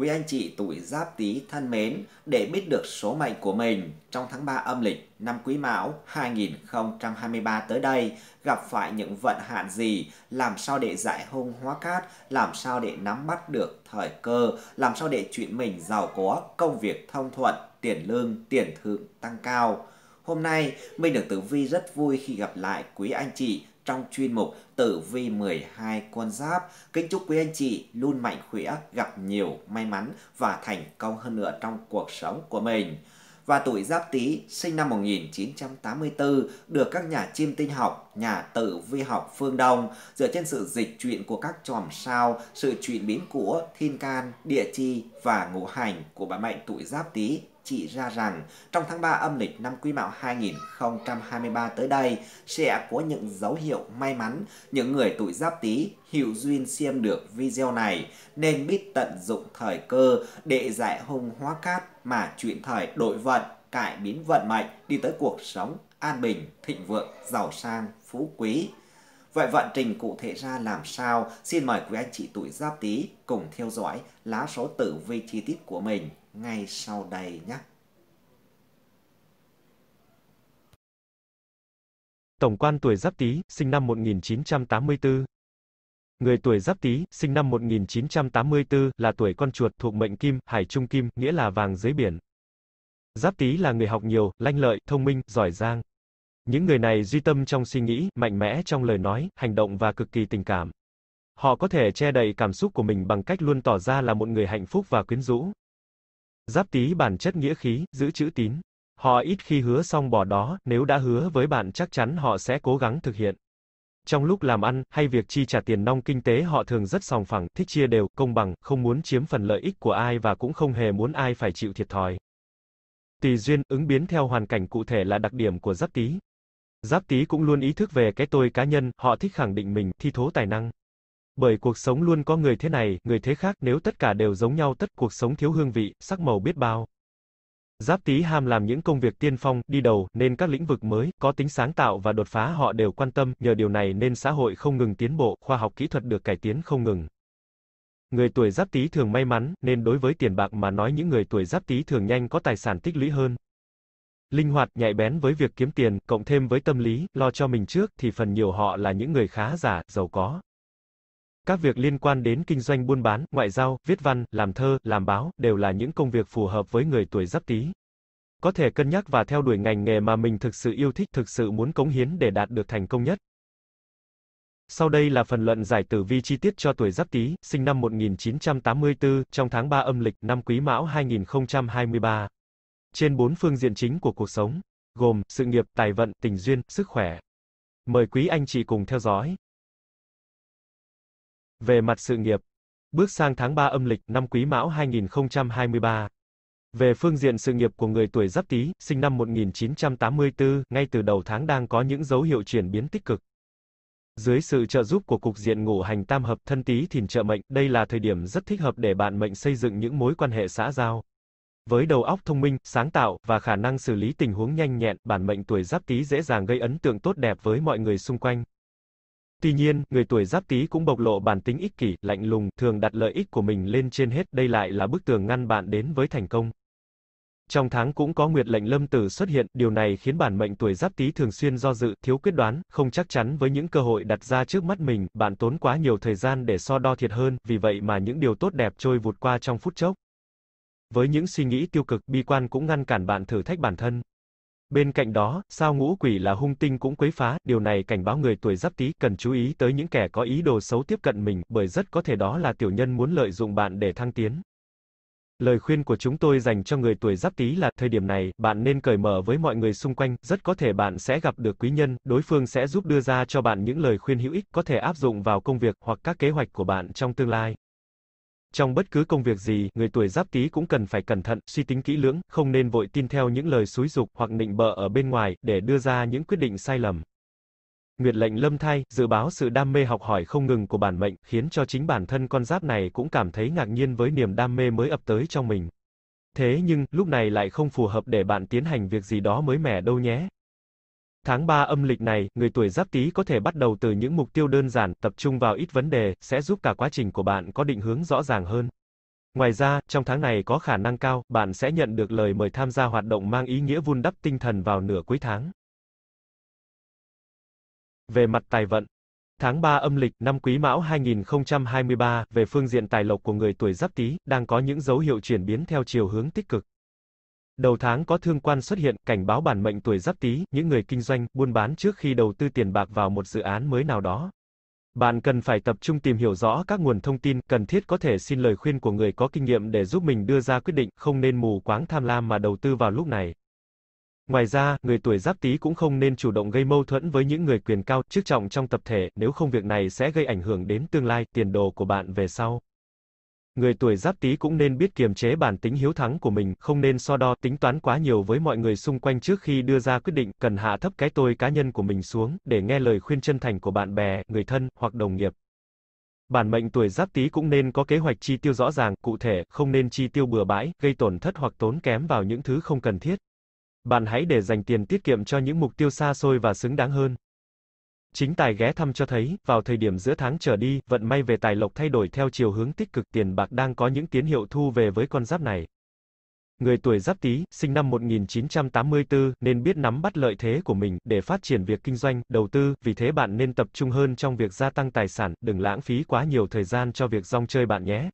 Quý anh chị tuổi Giáp Tý thân mến, để biết được số mệnh của mình trong tháng 3 âm lịch năm Quý Mão 2023 tới đây gặp phải những vận hạn gì, làm sao để giải hung hóa cát, làm sao để nắm bắt được thời cơ, làm sao để chuyện mình giàu có, công việc thông thuận, tiền lương, tiền thưởng tăng cao. Hôm nay, Minh được Tử Vi rất vui khi gặp lại quý anh chị trong chuyên mục Tử Vi 12 con giáp. Kính chúc quý anh chị luôn mạnh khỏe, gặp nhiều may mắn và thành công hơn nữa trong cuộc sống của mình. Và tuổi Giáp Tý sinh năm 1984 được các nhà chiêm tinh học, nhà tử vi học phương Đông dựa trên sự dịch chuyển của các chòm sao, sự chuyển biến của thiên can, địa chi và ngũ hành của bản mệnh tuổi Giáp Tý chỉ ra rằng trong tháng 3 âm lịch năm Quý Mão 2023 tới đây sẽ có những dấu hiệu may mắn, những người tuổi Giáp Tý hữu duyên xem được video này nên biết tận dụng thời cơ để giải hung hóa cát mà chuyện thời đổi vận, cải biến vận mệnh đi tới cuộc sống an bình, thịnh vượng, giàu sang, phú quý. Vậy vận trình cụ thể ra làm sao? Xin mời quý anh chị tuổi Giáp Tý cùng theo dõi lá số tử vi chi tiết của mình ngay sau đây nhé. Tổng quan tuổi Giáp Tý, sinh năm 1984. Người tuổi Giáp Tý, sinh năm 1984, là tuổi con chuột thuộc mệnh Kim, Hải Trung Kim, nghĩa là vàng dưới biển. Giáp Tý là người học nhiều, lanh lợi, thông minh, giỏi giang. Những người này duy tâm trong suy nghĩ, mạnh mẽ trong lời nói, hành động và cực kỳ tình cảm. Họ có thể che đậy cảm xúc của mình bằng cách luôn tỏ ra là một người hạnh phúc và quyến rũ. Giáp tý bản chất nghĩa khí, giữ chữ tín. Họ ít khi hứa xong bỏ đó, nếu đã hứa với bạn chắc chắn họ sẽ cố gắng thực hiện. Trong lúc làm ăn hay việc chi trả tiền nong kinh tế họ thường rất sòng phẳng, thích chia đều, công bằng, không muốn chiếm phần lợi ích của ai và cũng không hề muốn ai phải chịu thiệt thòi. Tùy duyên, ứng biến theo hoàn cảnh cụ thể là đặc điểm của giáp tý. Giáp tý cũng luôn ý thức về cái tôi cá nhân, họ thích khẳng định mình, thi thố tài năng. Bởi cuộc sống luôn có người thế này, người thế khác, nếu tất cả đều giống nhau tất cuộc sống thiếu hương vị, sắc màu biết bao. Giáp Tý ham làm những công việc tiên phong, đi đầu, nên các lĩnh vực mới, có tính sáng tạo và đột phá họ đều quan tâm, nhờ điều này nên xã hội không ngừng tiến bộ, khoa học kỹ thuật được cải tiến không ngừng. Người tuổi Giáp Tý thường may mắn, nên đối với tiền bạc mà nói những người tuổi Giáp Tý thường nhanh có tài sản tích lũy hơn. Linh hoạt, nhạy bén với việc kiếm tiền, cộng thêm với tâm lý, lo cho mình trước, thì phần nhiều họ là những người khá giả, giàu có. Các việc liên quan đến kinh doanh buôn bán, ngoại giao, viết văn, làm thơ, làm báo, đều là những công việc phù hợp với người tuổi giáp tý. Có thể cân nhắc và theo đuổi ngành nghề mà mình thực sự yêu thích, thực sự muốn cống hiến để đạt được thành công nhất. Sau đây là phần luận giải tử vi chi tiết cho tuổi Giáp Tý, sinh năm 1984, trong tháng 3 âm lịch năm Quý Mão 2023. Trên bốn phương diện chính của cuộc sống, gồm sự nghiệp, tài vận, tình duyên, sức khỏe. Mời quý anh chị cùng theo dõi. Về mặt sự nghiệp, bước sang tháng 3 âm lịch năm Quý Mão 2023. Về phương diện sự nghiệp của người tuổi Giáp Tý, sinh năm 1984, ngay từ đầu tháng đang có những dấu hiệu chuyển biến tích cực. Dưới sự trợ giúp của cục diện ngũ hành tam hợp thân Tý Thìn trợ mệnh, đây là thời điểm rất thích hợp để bạn mệnh xây dựng những mối quan hệ xã giao. Với đầu óc thông minh, sáng tạo và khả năng xử lý tình huống nhanh nhẹn, bản mệnh tuổi Giáp Tý dễ dàng gây ấn tượng tốt đẹp với mọi người xung quanh. Tuy nhiên, người tuổi giáp tý cũng bộc lộ bản tính ích kỷ, lạnh lùng, thường đặt lợi ích của mình lên trên hết, đây lại là bức tường ngăn bạn đến với thành công. Trong tháng cũng có nguyệt lệnh lâm tử xuất hiện, điều này khiến bản mệnh tuổi giáp tý thường xuyên do dự, thiếu quyết đoán, không chắc chắn với những cơ hội đặt ra trước mắt mình, bạn tốn quá nhiều thời gian để so đo thiệt hơn, vì vậy mà những điều tốt đẹp trôi vụt qua trong phút chốc. Với những suy nghĩ tiêu cực, bi quan cũng ngăn cản bạn thử thách bản thân. Bên cạnh đó, sao ngũ quỷ là hung tinh cũng quấy phá, điều này cảnh báo người tuổi giáp tý cần chú ý tới những kẻ có ý đồ xấu tiếp cận mình, bởi rất có thể đó là tiểu nhân muốn lợi dụng bạn để thăng tiến. Lời khuyên của chúng tôi dành cho người tuổi giáp tý là, thời điểm này, bạn nên cởi mở với mọi người xung quanh, rất có thể bạn sẽ gặp được quý nhân, đối phương sẽ giúp đưa ra cho bạn những lời khuyên hữu ích, có thể áp dụng vào công việc, hoặc các kế hoạch của bạn trong tương lai. Trong bất cứ công việc gì, người tuổi giáp tý cũng cần phải cẩn thận, suy tính kỹ lưỡng, không nên vội tin theo những lời xúi dục hoặc nịnh bợ ở bên ngoài, để đưa ra những quyết định sai lầm. Nguyệt lệnh lâm thai, dự báo sự đam mê học hỏi không ngừng của bản mệnh, khiến cho chính bản thân con giáp này cũng cảm thấy ngạc nhiên với niềm đam mê mới ập tới trong mình. Thế nhưng, lúc này lại không phù hợp để bạn tiến hành việc gì đó mới mẻ đâu nhé. Tháng 3 âm lịch này, người tuổi Giáp Tý có thể bắt đầu từ những mục tiêu đơn giản, tập trung vào ít vấn đề, sẽ giúp cả quá trình của bạn có định hướng rõ ràng hơn. Ngoài ra, trong tháng này có khả năng cao, bạn sẽ nhận được lời mời tham gia hoạt động mang ý nghĩa vun đắp tinh thần vào nửa cuối tháng. Về mặt tài vận, Tháng 3 âm lịch năm Quý Mão 2023, về phương diện tài lộc của người tuổi Giáp Tý, đang có những dấu hiệu chuyển biến theo chiều hướng tích cực. Đầu tháng có thương quan xuất hiện, cảnh báo bản mệnh tuổi giáp tý, những người kinh doanh, buôn bán trước khi đầu tư tiền bạc vào một dự án mới nào đó. Bạn cần phải tập trung tìm hiểu rõ các nguồn thông tin, cần thiết có thể xin lời khuyên của người có kinh nghiệm để giúp mình đưa ra quyết định, không nên mù quáng tham lam mà đầu tư vào lúc này. Ngoài ra, người tuổi giáp tý cũng không nên chủ động gây mâu thuẫn với những người quyền cao, chức trọng trong tập thể, nếu không việc này sẽ gây ảnh hưởng đến tương lai, tiền đồ của bạn về sau người tuổi giáp tý cũng nên biết kiềm chế bản tính hiếu thắng của mình, không nên so đo tính toán quá nhiều với mọi người xung quanh trước khi đưa ra quyết định, cần hạ thấp cái tôi cá nhân của mình xuống, để nghe lời khuyên chân thành của bạn bè, người thân, hoặc đồng nghiệp. Bản mệnh tuổi giáp tý cũng nên có kế hoạch chi tiêu rõ ràng, cụ thể, không nên chi tiêu bừa bãi, gây tổn thất hoặc tốn kém vào những thứ không cần thiết. Bạn hãy để dành tiền tiết kiệm cho những mục tiêu xa xôi và xứng đáng hơn. Chính tài ghé thăm cho thấy, vào thời điểm giữa tháng trở đi, vận may về tài lộc thay đổi theo chiều hướng tích cực tiền bạc đang có những tín hiệu thu về với con giáp này. Người tuổi giáp tý, sinh năm 1984, nên biết nắm bắt lợi thế của mình, để phát triển việc kinh doanh, đầu tư, vì thế bạn nên tập trung hơn trong việc gia tăng tài sản, đừng lãng phí quá nhiều thời gian cho việc rong chơi bạn nhé.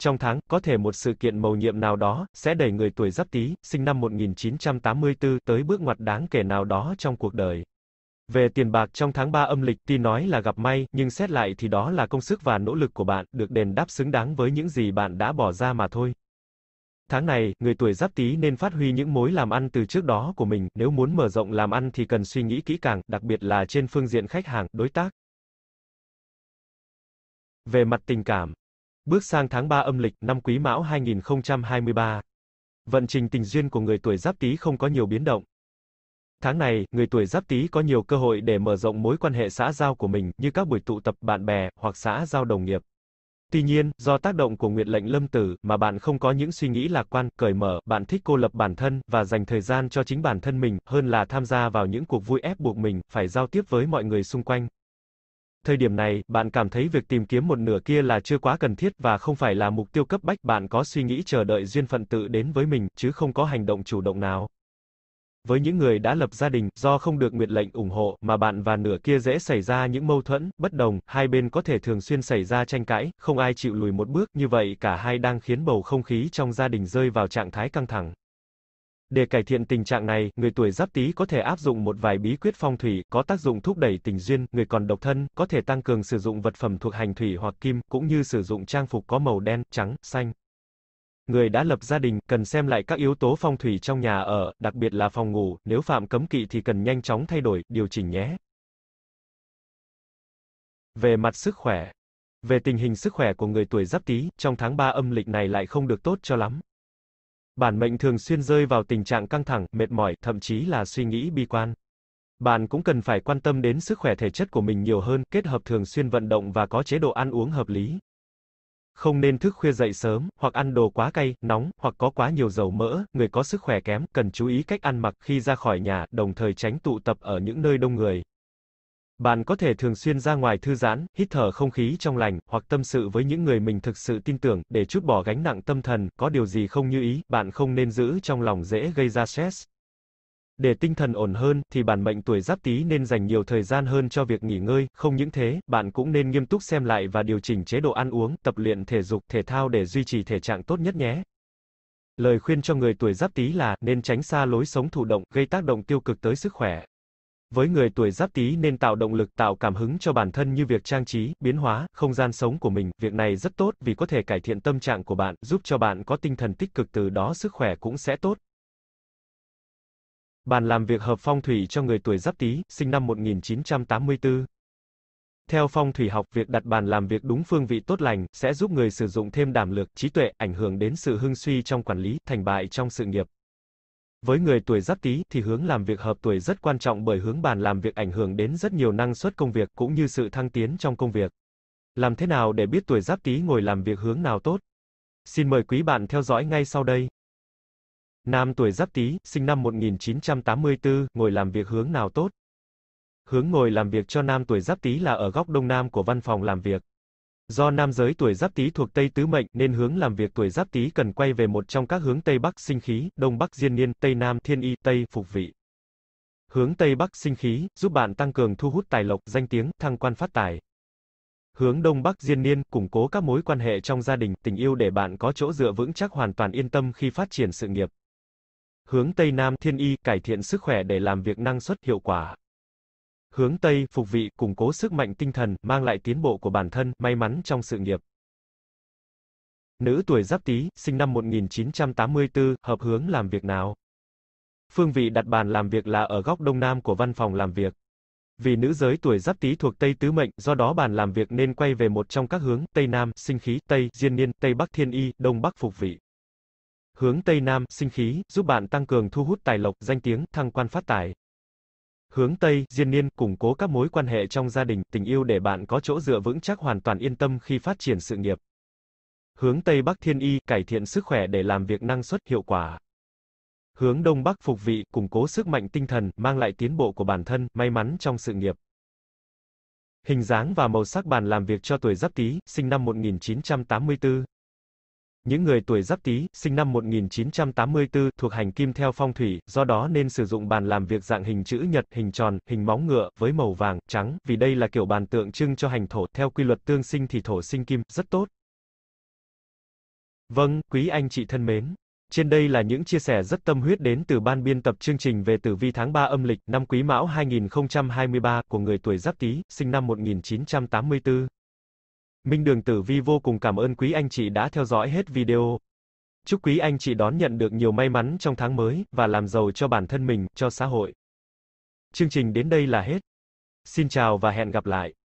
Trong tháng, có thể một sự kiện mầu nhiệm nào đó, sẽ đẩy người tuổi giáp tý, sinh năm 1984, tới bước ngoặt đáng kể nào đó trong cuộc đời. Về tiền bạc trong tháng 3 âm lịch tuy nói là gặp may, nhưng xét lại thì đó là công sức và nỗ lực của bạn, được đền đáp xứng đáng với những gì bạn đã bỏ ra mà thôi. Tháng này, người tuổi giáp tý nên phát huy những mối làm ăn từ trước đó của mình, nếu muốn mở rộng làm ăn thì cần suy nghĩ kỹ càng, đặc biệt là trên phương diện khách hàng, đối tác. Về mặt tình cảm, bước sang tháng 3 âm lịch năm Quý Mão 2023, vận trình tình duyên của người tuổi giáp tý không có nhiều biến động. Tháng này, người tuổi Giáp Tý có nhiều cơ hội để mở rộng mối quan hệ xã giao của mình, như các buổi tụ tập bạn bè hoặc xã giao đồng nghiệp. Tuy nhiên, do tác động của nguyện lệnh lâm tử mà bạn không có những suy nghĩ lạc quan, cởi mở, bạn thích cô lập bản thân và dành thời gian cho chính bản thân mình hơn là tham gia vào những cuộc vui ép buộc mình phải giao tiếp với mọi người xung quanh. Thời điểm này, bạn cảm thấy việc tìm kiếm một nửa kia là chưa quá cần thiết và không phải là mục tiêu cấp bách, bạn có suy nghĩ chờ đợi duyên phận tự đến với mình chứ không có hành động chủ động nào. Với những người đã lập gia đình, do không được nguyệt lệnh ủng hộ, mà bạn và nửa kia dễ xảy ra những mâu thuẫn, bất đồng, hai bên có thể thường xuyên xảy ra tranh cãi, không ai chịu lùi một bước, như vậy cả hai đang khiến bầu không khí trong gia đình rơi vào trạng thái căng thẳng. Để cải thiện tình trạng này, người tuổi Giáp Tý có thể áp dụng một vài bí quyết phong thủy có tác dụng thúc đẩy tình duyên, người còn độc thân có thể tăng cường sử dụng vật phẩm thuộc hành thủy hoặc kim, cũng như sử dụng trang phục có màu đen, trắng, xanh người đã lập gia đình cần xem lại các yếu tố phong thủy trong nhà ở, đặc biệt là phòng ngủ, nếu phạm cấm kỵ thì cần nhanh chóng thay đổi, điều chỉnh nhé. Về mặt sức khỏe. Về tình hình sức khỏe của người tuổi Giáp Tý, trong tháng 3 âm lịch này lại không được tốt cho lắm. Bản mệnh thường xuyên rơi vào tình trạng căng thẳng, mệt mỏi, thậm chí là suy nghĩ bi quan. Bạn cũng cần phải quan tâm đến sức khỏe thể chất của mình nhiều hơn, kết hợp thường xuyên vận động và có chế độ ăn uống hợp lý không nên thức khuya dậy sớm, hoặc ăn đồ quá cay, nóng, hoặc có quá nhiều dầu mỡ, người có sức khỏe kém, cần chú ý cách ăn mặc khi ra khỏi nhà, đồng thời tránh tụ tập ở những nơi đông người. Bạn có thể thường xuyên ra ngoài thư giãn, hít thở không khí trong lành, hoặc tâm sự với những người mình thực sự tin tưởng, để chút bỏ gánh nặng tâm thần, có điều gì không như ý, bạn không nên giữ trong lòng dễ gây ra stress. Để tinh thần ổn hơn, thì bản mệnh tuổi giáp tý nên dành nhiều thời gian hơn cho việc nghỉ ngơi, không những thế, bạn cũng nên nghiêm túc xem lại và điều chỉnh chế độ ăn uống, tập luyện thể dục, thể thao để duy trì thể trạng tốt nhất nhé. Lời khuyên cho người tuổi giáp tý là, nên tránh xa lối sống thụ động, gây tác động tiêu cực tới sức khỏe. Với người tuổi giáp tý nên tạo động lực, tạo cảm hứng cho bản thân như việc trang trí, biến hóa, không gian sống của mình, việc này rất tốt vì có thể cải thiện tâm trạng của bạn, giúp cho bạn có tinh thần tích cực từ đó sức khỏe cũng sẽ tốt. Bàn làm việc hợp phong thủy cho người tuổi Giáp Tý, sinh năm 1984. Theo phong thủy học, việc đặt bàn làm việc đúng phương vị tốt lành sẽ giúp người sử dụng thêm đảm lược, trí tuệ, ảnh hưởng đến sự hưng suy trong quản lý, thành bại trong sự nghiệp. Với người tuổi Giáp Tý thì hướng làm việc hợp tuổi rất quan trọng bởi hướng bàn làm việc ảnh hưởng đến rất nhiều năng suất công việc cũng như sự thăng tiến trong công việc. Làm thế nào để biết tuổi Giáp Tý ngồi làm việc hướng nào tốt? Xin mời quý bạn theo dõi ngay sau đây. Nam tuổi Giáp Tý, sinh năm 1984, ngồi làm việc hướng nào tốt? Hướng ngồi làm việc cho nam tuổi Giáp Tý là ở góc đông nam của văn phòng làm việc. Do nam giới tuổi Giáp Tý thuộc Tây tứ mệnh nên hướng làm việc tuổi Giáp Tý cần quay về một trong các hướng Tây Bắc sinh khí, Đông Bắc diên niên, Tây Nam thiên y, Tây phục vị. Hướng Tây Bắc sinh khí, giúp bạn tăng cường thu hút tài lộc, danh tiếng, thăng quan phát tài. Hướng Đông Bắc diên niên, củng cố các mối quan hệ trong gia đình, tình yêu để bạn có chỗ dựa vững chắc hoàn toàn yên tâm khi phát triển sự nghiệp. Hướng Tây Nam Thiên Y cải thiện sức khỏe để làm việc năng suất hiệu quả. Hướng Tây phục vị củng cố sức mạnh tinh thần, mang lại tiến bộ của bản thân, may mắn trong sự nghiệp. Nữ tuổi Giáp Tý, sinh năm 1984, hợp hướng làm việc nào? Phương vị đặt bàn làm việc là ở góc đông nam của văn phòng làm việc. Vì nữ giới tuổi Giáp Tý thuộc Tây tứ mệnh, do đó bàn làm việc nên quay về một trong các hướng Tây Nam, sinh khí Tây, Diên niên, Tây Bắc Thiên Y, Đông Bắc phục vị. Hướng Tây Nam, sinh khí, giúp bạn tăng cường thu hút tài lộc, danh tiếng, thăng quan phát tài. Hướng Tây, diên niên, củng cố các mối quan hệ trong gia đình, tình yêu để bạn có chỗ dựa vững chắc hoàn toàn yên tâm khi phát triển sự nghiệp. Hướng Tây Bắc Thiên Y, cải thiện sức khỏe để làm việc năng suất hiệu quả. Hướng Đông Bắc phục vị, củng cố sức mạnh tinh thần, mang lại tiến bộ của bản thân, may mắn trong sự nghiệp. Hình dáng và màu sắc bàn làm việc cho tuổi Giáp Tý, sinh năm 1984. Những người tuổi Giáp Tý, sinh năm 1984, thuộc hành kim theo phong thủy, do đó nên sử dụng bàn làm việc dạng hình chữ nhật, hình tròn, hình móng ngựa với màu vàng, trắng, vì đây là kiểu bàn tượng trưng cho hành thổ, theo quy luật tương sinh thì thổ sinh kim, rất tốt. Vâng, quý anh chị thân mến, trên đây là những chia sẻ rất tâm huyết đến từ ban biên tập chương trình về tử vi tháng 3 âm lịch năm Quý Mão 2023 của người tuổi Giáp Tý, sinh năm 1984. Minh Đường Tử Vi vô cùng cảm ơn quý anh chị đã theo dõi hết video. Chúc quý anh chị đón nhận được nhiều may mắn trong tháng mới, và làm giàu cho bản thân mình, cho xã hội. Chương trình đến đây là hết. Xin chào và hẹn gặp lại.